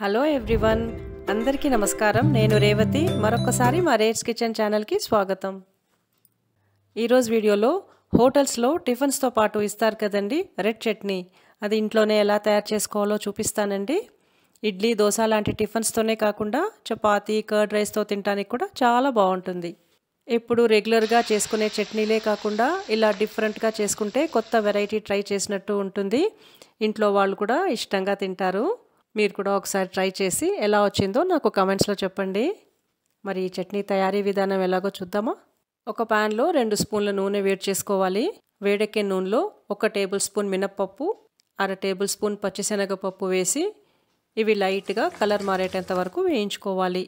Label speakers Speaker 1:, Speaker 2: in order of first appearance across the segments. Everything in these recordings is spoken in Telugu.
Speaker 1: హలో ఎవ్రీవన్ అందరికీ నమస్కారం నేను రేవతి మరొకసారి మా రేట్స్ కిచెన్ ఛానల్కి స్వాగతం ఈరోజు వీడియోలో హోటల్స్లో టిఫిన్స్తో పాటు ఇస్తారు కదండి రెడ్ చట్నీ అది ఇంట్లోనే ఎలా తయారు చేసుకోవాలో చూపిస్తానండి ఇడ్లీ దోశ లాంటి టిఫిన్స్తోనే కాకుండా చపాతి కర్డ్ రైస్తో తినడానికి కూడా చాలా బాగుంటుంది ఎప్పుడు రెగ్యులర్గా చేసుకునే చట్నీలే కాకుండా ఇలా డిఫరెంట్గా చేసుకుంటే కొత్త వెరైటీ ట్రై చేసినట్టు ఉంటుంది ఇంట్లో వాళ్ళు కూడా ఇష్టంగా తింటారు మీరు కూడా ఒకసారి ట్రై చేసి ఎలా వచ్చిందో నాకు కామెంట్స్లో చెప్పండి మరి ఈ చట్నీ తయారీ విధానం ఎలాగో చూద్దామా ఒక ప్యాన్లో రెండు స్పూన్ల నూనె వేడి చేసుకోవాలి వేడెక్కే నూనెలో ఒక టేబుల్ స్పూన్ మినప్పప్పు అర టేబుల్ స్పూన్ పచ్చిశనగపప్పు వేసి ఇవి లైట్గా కలర్ మారేటంత వరకు వేయించుకోవాలి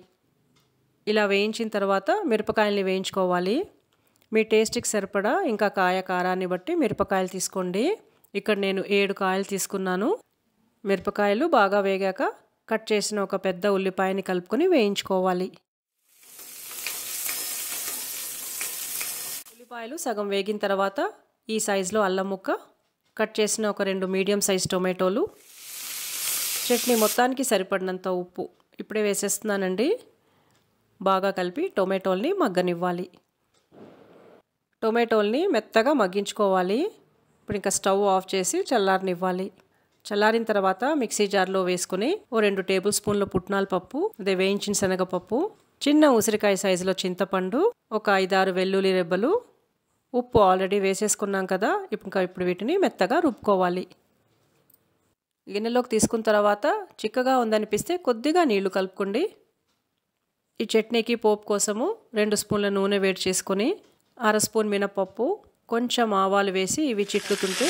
Speaker 1: ఇలా వేయించిన తర్వాత మిరపకాయల్ని వేయించుకోవాలి మీ టేస్ట్కి సరిపడా ఇంకా కాయ కారాన్ని బట్టి మిరపకాయలు తీసుకోండి ఇక్కడ నేను ఏడు కాయలు తీసుకున్నాను మిరపకాయలు బాగా వేగాక కట్ చేసిన ఒక పెద్ద ఉల్లిపాయని కలుపుకొని వేయించుకోవాలి ఉల్లిపాయలు సగం వేగిన తర్వాత ఈ సైజులో అల్లం ముక్క కట్ చేసిన ఒక రెండు మీడియం సైజ్ టొమాటోలు చట్నీ మొత్తానికి సరిపడినంత ఉప్పు ఇప్పుడే వేసేస్తున్నానండి బాగా కలిపి టొమాటోల్ని మగ్గనివ్వాలి టొమాటోల్ని మెత్తగా మగ్గించుకోవాలి ఇప్పుడు ఇంకా స్టవ్ ఆఫ్ చేసి చల్లారనివ్వాలి చల్లారిన తర్వాత మిక్సీ జార్లో వేసుకుని ఓ రెండు టేబుల్ స్పూన్ల పుట్నాల పప్పు అదే వేయించిన శనగపప్పు చిన్న ఉసిరికాయ సైజులో చింతపండు ఒక ఐదారు వెల్లుల్లి రెబ్బలు ఉప్పు ఆల్రెడీ వేసేసుకున్నాం కదా ఇంకా ఇప్పుడు వీటిని మెత్తగా రుబ్బుకోవాలి గిన్నెలోకి తీసుకున్న తర్వాత చిక్కగా ఉందనిపిస్తే కొద్దిగా నీళ్లు కలుపుకోండి ఈ చట్నీకి పోపు కోసము రెండు స్పూన్ల నూనె వేడి చేసుకొని అర స్పూన్ మినపప్పు కొంచెం ఆవాలు వేసి ఇవి చిట్లుతుంటే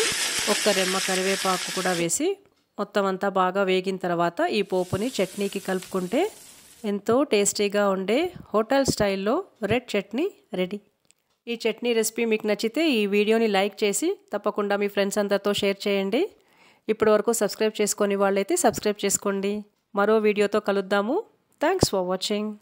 Speaker 1: ఒక్క రెమ్మ కరివేపాకు కూడా వేసి మొత్తం అంతా బాగా వేగిన తర్వాత ఈ పోపుని చట్నీకి కలుపుకుంటే ఎంతో టేస్టీగా ఉండే హోటల్ స్టైల్లో రెడ్ చట్నీ రెడీ ఈ చట్నీ రెసిపీ మీకు నచ్చితే ఈ వీడియోని లైక్ చేసి తప్పకుండా మీ ఫ్రెండ్స్ అందరితో షేర్ చేయండి ఇప్పటివరకు సబ్స్క్రైబ్ చేసుకొని వాళ్ళైతే సబ్స్క్రైబ్ చేసుకోండి మరో వీడియోతో కలుద్దాము థ్యాంక్స్ ఫర్ వాచింగ్